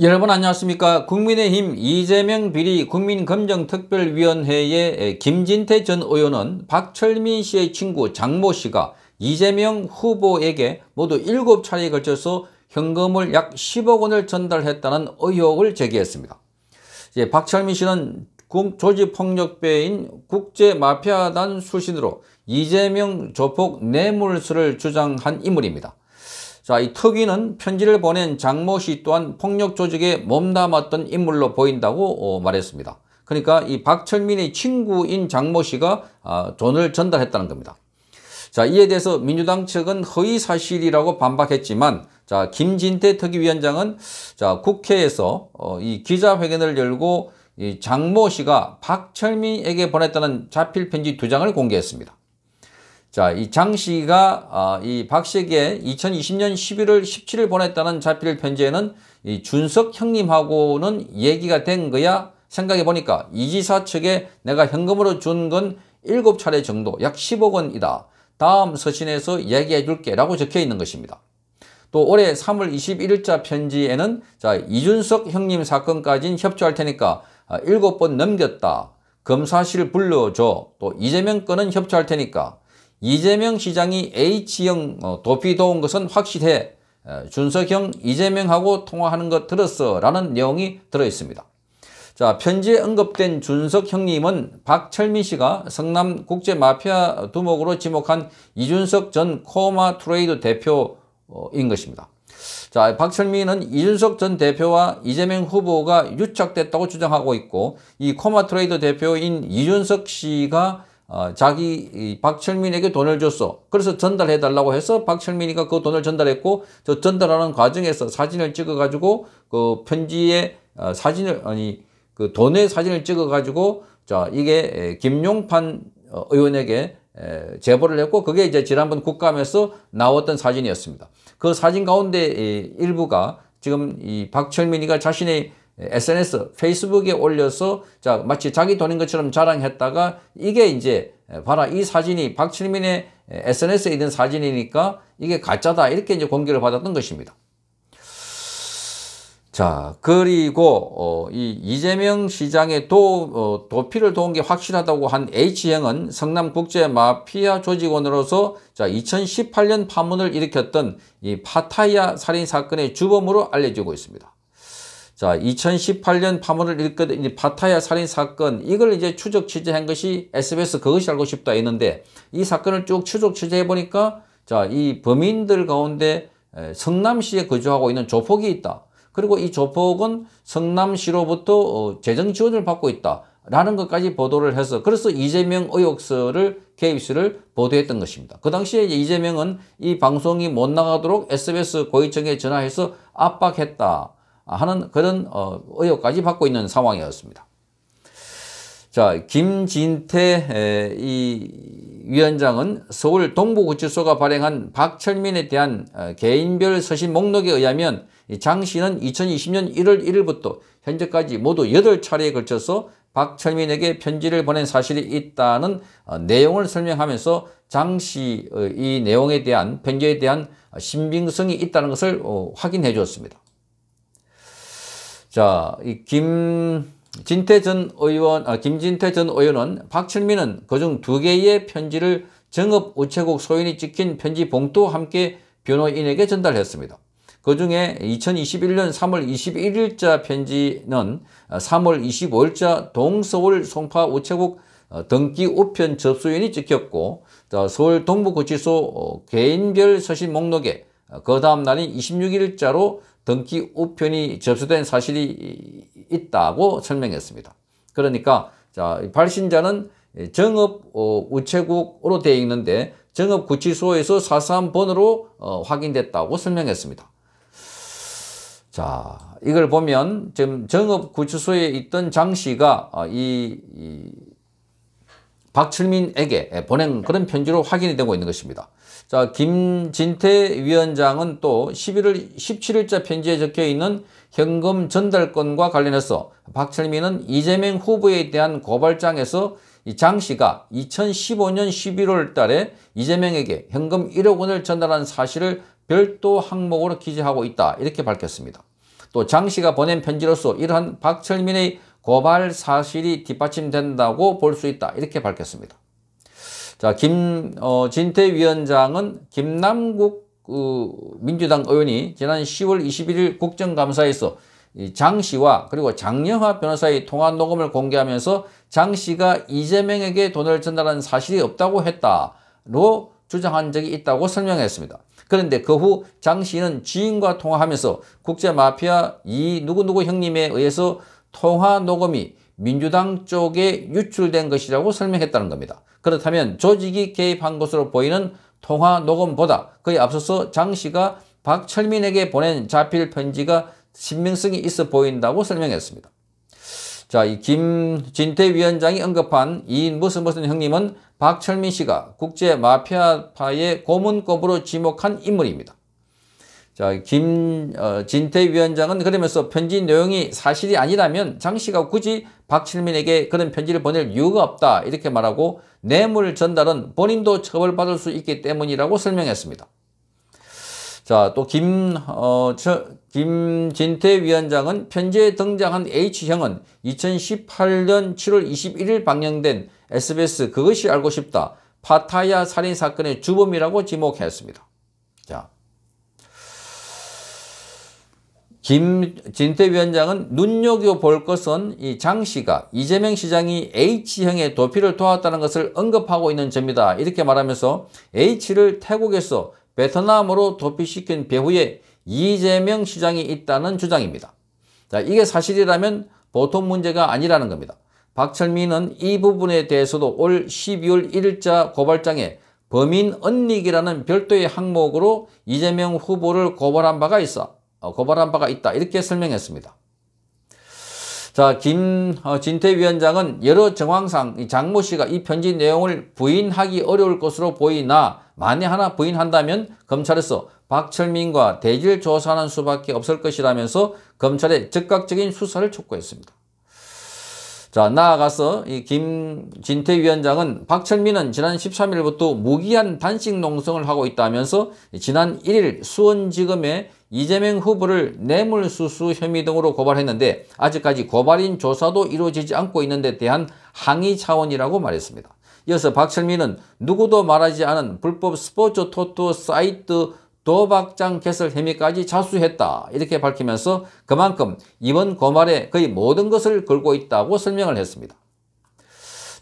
여러분 안녕하십니까 국민의힘 이재명 비리 국민검정특별위원회의 김진태 전 의원은 박철민 씨의 친구 장모 씨가 이재명 후보에게 모두 7차례에 걸쳐서 현금을 약 10억 원을 전달했다는 의혹을 제기했습니다. 이 박철민 씨는 조직폭력배인 국제마피아단 수신으로 이재명 조폭 뇌물수를 주장한 인물입니다. 자, 이 특위는 편지를 보낸 장모 씨 또한 폭력 조직에 몸담았던 인물로 보인다고 어, 말했습니다. 그러니까 이 박철민의 친구인 장모 씨가 아, 돈을 전달했다는 겁니다. 자, 이에 대해서 민주당 측은 허위 사실이라고 반박했지만 자, 김진태 특위위원장은 자, 국회에서 어, 이 기자회견을 열고 이 장모 씨가 박철민에게 보냈다는 자필 편지 두 장을 공개했습니다. 자, 이 장 씨가 아, 이 박씨에게 2020년 11월 17일 보냈다는 자필 편지에는 이 준석 형님하고는 얘기가 된 거야 생각해 보니까 이지사 측에 내가 현금으로 준 건 7차례 정도 약 10억 원이다. 다음 서신에서 얘기해 줄게 라고 적혀 있는 것입니다. 또 올해 3월 21일자 편지에는 자 이준석 형님 사건까지는 협조할 테니까 7번 아, 넘겼다. 검사실 불러줘. 또 이재명 건은 협조할 테니까 이재명 시장이 H형 어, 도피도온 것은 확실해. 어, 준석형 이재명하고 통화하는 것 들었어 라는 내용이 들어있습니다. 자 편지에 언급된 준석 형님은 박철민 씨가 성남 국제 마피아 두목으로 지목한 이준석 전 코마 트레이드 대표인 것입니다. 자 박철민은 이준석 전 대표와 이재명 후보가 유착됐다고 주장하고 있고 이 코마 트레이드 대표인 이준석 씨가 어, 자기 이 박철민에게 돈을 줬어. 그래서 전달해 달라고 해서 박철민이가 그 돈을 전달했고 저 전달하는 과정에서 사진을 찍어 가지고 그 편지에 어, 사진을 아니 그 돈의 사진을 찍어 가지고 자 이게 김용판 어, 의원에게 에, 제보를 했고 그게 이제 지난번 국감에서 나왔던 사진이었습니다. 그 사진 가운데 에, 일부가 지금 이 박철민이가 자신의 SNS, 페이스북에 올려서 자 마치 자기 돈인 것처럼 자랑했다가 이게 이제 봐라 이 사진이 박철민의 SNS에 있는 사진이니까 이게 가짜다 이렇게 이제 공개를 받았던 것입니다. 자 그리고 어, 이 이재명 시장의 도, 어, 도피를 도운 게 확실하다고 한 H형은 성남국제 마피아 조직원으로서 자 2018년 파문을 일으켰던 이 파타야 살인 사건의 주범으로 알려지고 있습니다. 자, 2018년 파문을 일거든 이 파타야 살인 사건 이걸 이제 추적 취재한 것이 SBS 그것이 알고 싶다 했는데 이 사건을 쭉 추적 취재해 보니까 자, 이 범인들 가운데 성남시에 거주하고 있는 조폭이 있다. 그리고 이 조폭은 성남시로부터 어, 재정 지원을 받고 있다. 라는 것까지 보도를 해서 그래서 이재명 의혹서를 KBS를 보도했던 것입니다. 그 당시에 이재명은 이 방송이 못 나가도록 SBS 고위청에 전화해서 압박했다. 하는 그런 어, 의혹까지 받고 있는 상황이었습니다. 자, 김진태 이 위원장은 서울 동부구치소가 발행한 박철민에 대한 어, 개인별 서신 목록에 의하면 장 씨는 2020년 1월 1일부터 현재까지 모두 8차례에 걸쳐서 박철민에게 편지를 보낸 사실이 있다는 어, 내용을 설명하면서 장씨이 내용에 대한 편지에 대한 신빙성이 있다는 것을 확인해 주었습니다. 자, 이 김진태 전 의원, 아, 김진태 전 의원은 박철민은 그중 두 개의 편지를 정읍 우체국 소인이 찍힌 편지 봉투와 함께 변호인에게 전달했습니다. 그 중에 2021년 3월 21일자 편지는 3월 25일자 동서울 송파 우체국 어, 등기 우편 접수인이 찍혔고 서울 동부구치소 어, 개인별 서신 목록에 어, 그 다음 날인 26일자로 등기 우편이 접수된 사실이 있다고 설명했습니다. 그러니까 자, 발신자는 정업 어, 우체국으로 되어 있는데 정업구치소에서 433번으로 어, 확인됐다고 설명했습니다. 자, 이걸 보면 지금 정업구치소에 있던 장 씨가 아, 이, 이 박철민에게 보낸 그런 편지로 확인이 되고 있는 것입니다. 자, 김진태 위원장은 또 11월 17일자 편지에 적혀 있는 현금 전달권과 관련해서 박철민은 이재명 후보에 대한 고발장에서 장 씨가 2015년 11월 달에 이재명에게 현금 1억 원을 전달한 사실을 별도 항목으로 기재하고 있다 이렇게 밝혔습니다. 또 장 씨가 보낸 편지로서 이러한 박철민의 고발 사실이 뒷받침된다고 볼 수 있다 이렇게 밝혔습니다. 자, 김, 어, 진태 위원장은 김남국 어, 민주당 의원이 지난 10월 21일 국정감사에서 장 씨와 그리고 장영하 변호사의 통화 녹음을 공개하면서 장 씨가 이재명에게 돈을 전달한 사실이 없다고 했다로 주장한 적이 있다고 설명했습니다. 그런데 그 후 장 씨는 지인과 통화하면서 국제마피아 이 누구누구 형님에 의해서 통화 녹음이 민주당 쪽에 유출된 것이라고 설명했다는 겁니다. 그렇다면 조직이 개입한 것으로 보이는 통화 녹음보다 그에 앞서서 장 씨가 박철민에게 보낸 자필 편지가 신명성이 있어 보인다고 설명했습니다. 자, 이 김진태 위원장이 언급한 이 무슨 무슨 형님은 박철민 씨가 국제 마피아파의 고문급으로 지목한 인물입니다. 자, 김, 어, 진태 위원장은 그러면서 편지 내용이 사실이 아니라면 장 씨가 굳이 박칠민에게 그런 편지를 보낼 이유가 없다. 이렇게 말하고 뇌물 전달은 본인도 처벌받을 수 있기 때문이라고 설명했습니다. 자, 또 김, 어, 저, 김진태 위원장은 편지에 등장한 H형은 2018년 7월 21일 방영된 SBS 그것이 알고 싶다. 파타야 살인 사건의 주범이라고 지목했습니다. 자. 김진태 위원장은 눈여겨볼 것은 이 장 씨가 이재명 시장이 H형의 도피를 도왔다는 것을 언급하고 있는 점이다. 이렇게 말하면서 H를 태국에서 베트남으로 도피시킨 배후에 이재명 시장이 있다는 주장입니다. 자, 이게 사실이라면 보통 문제가 아니라는 겁니다. 박철민은 이 부분에 대해서도 올 12월 1일자 고발장에 범인 언닉이라는 별도의 항목으로 이재명 후보를 고발한 바가 있어 어, 고발한 바가 있다 이렇게 설명했습니다. 자, 김진태 어, 위원장은 여러 정황상 장모 씨가 이 편지 내용을 부인하기 어려울 것으로 보이나 만에 하나 부인한다면 검찰에서 박철민과 대질 조사하는 수밖에 없을 것이라면서 검찰에 즉각적인 수사를 촉구했습니다. 자, 나아가서 이 김진태 위원장은 박철민은 지난 13일부터 무기한 단식 농성을 하고 있다면서 지난 1일 수원지검에 이재명 후보를 뇌물수수 혐의 등으로 고발했는데 아직까지 고발인 조사도 이루어지지 않고 있는 데 대한 항의 차원이라고 말했습니다. 이어서 박철민은 누구도 말하지 않은 불법 스포츠 토토 사이트 도박장 개설 혐의까지 자수했다 이렇게 밝히면서 그만큼 이번 고말에 거의 모든 것을 걸고 있다고 설명을 했습니다.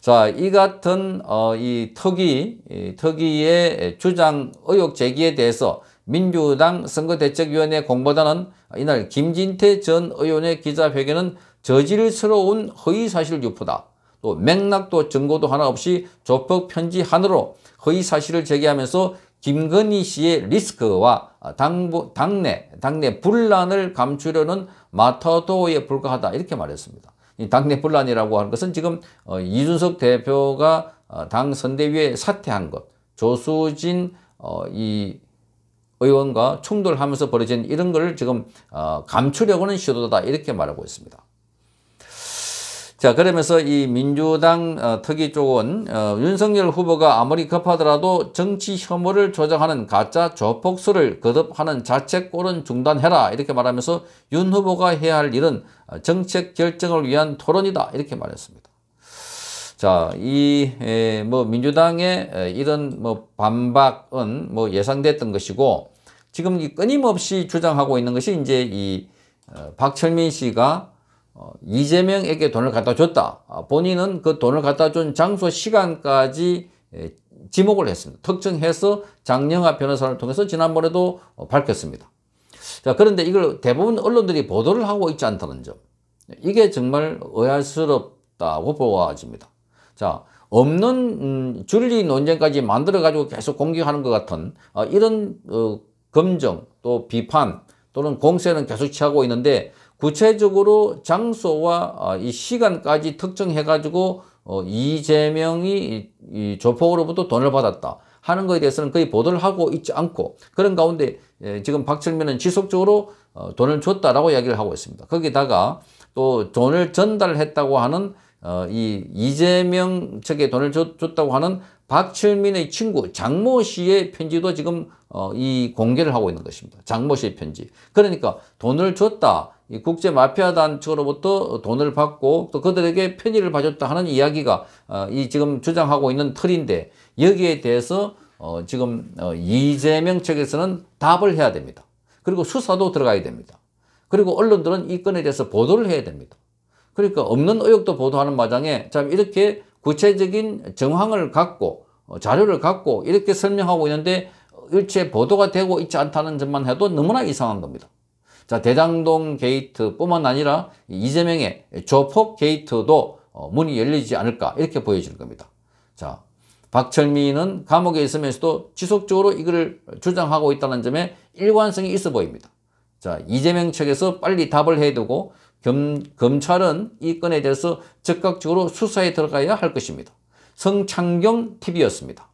자, 이 같은 어, 이 특위, 이 특위의 주장 의혹 제기에 대해서 민주당 선거대책위원회 공보단은 이날 김진태 전 의원의 기자회견은 저질스러운 허위사실 유포다. 또 맥락도 증거도 하나 없이 조폭 편지 한으로 허위사실을 제기하면서 김건희 씨의 리스크와 당부, 당내, 당내 분란을 감추려는 마타도에 불과하다. 이렇게 말했습니다. 이 당내 분란이라고 하는 것은 지금 어, 이준석 대표가 어, 당 선대위에 사퇴한 것, 조수진 어, 이 의원과 충돌하면서 벌어진 이런 걸 지금 어, 감추려고는 시도다 이렇게 말하고 있습니다. 자 그러면서 이 민주당 어, 특위 쪽은 어, 윤석열 후보가 아무리 급하더라도 정치 혐오를 조장하는 가짜 조폭수를 거듭하는 자책 꼴은 중단해라 이렇게 말하면서 윤 후보가 해야 할 일은 어, 정책 결정을 위한 토론이다 이렇게 말했습니다. 자, 이, 에, 뭐, 민주당의 에, 이런 뭐 반박은 뭐 예상됐던 것이고, 지금 이 끊임없이 주장하고 있는 것이 이제 이 어, 박철민 씨가 어, 이재명에게 돈을 갖다 줬다. 아, 본인은 그 돈을 갖다 준 장소 시간까지 에, 지목을 했습니다. 특정해서 장영하 변호사를 통해서 지난번에도 어, 밝혔습니다. 자, 그런데 이걸 대부분 언론들이 보도를 하고 있지 않다는 점. 이게 정말 의아스럽다고 보아집니다. 자, 없는 음, 줄리 논쟁까지 만들어가지고 계속 공격하는 것 같은 어, 이런 어, 검증 또 비판 또는 공세는 계속 취하고 있는데 구체적으로 장소와 어, 이 시간까지 특정해가지고 어, 이재명이 이, 이 조폭으로부터 돈을 받았다 하는 것에 대해서는 거의 보도를 하고 있지 않고 그런 가운데 예, 지금 박철민은 지속적으로 어, 돈을 줬다라고 이야기를 하고 있습니다. 거기다가 또 돈을 전달했다고 하는 어, 이 이재명 측에 돈을 줬, 다고 하는 박철민의 친구 장모 씨의 편지도 지금 어, 이 공개를 하고 있는 것입니다. 장모 씨의 편지. 그러니까 돈을 줬다. 이 국제 마피아 단체로부터 돈을 받고 또 그들에게 편의를 봐줬다 하는 이야기가 어, 이 지금 주장하고 있는 틀인데 여기에 대해서 어, 지금 어, 이재명 측에서는 답을 해야 됩니다. 그리고 수사도 들어가야 됩니다. 그리고 언론들은 이 건에 대해서 보도를 해야 됩니다. 그러니까 없는 의혹도 보도하는 마당에 참 이렇게 구체적인 정황을 갖고 어, 자료를 갖고 이렇게 설명하고 있는데 일체 보도가 되고 있지 않다는 점만 해도 너무나 이상한 겁니다. 자 대장동 게이트뿐만 아니라 이재명의 조폭 게이트도 어, 문이 열리지 않을까 이렇게 보여지는 겁니다. 자 박철민은 감옥에 있으면서도 지속적으로 이걸 주장하고 있다는 점에 일관성이 있어 보입니다. 자 이재명 측에서 빨리 답을 해두고 겸, 검찰은 이 건에 대해서 적극적으로 수사에 들어가야 할 것입니다. 성창경 TV였습니다.